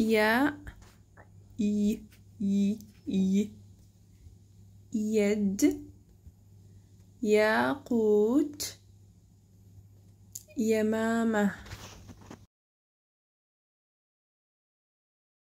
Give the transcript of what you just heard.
يا ي ي ي يد ياقوت يمامه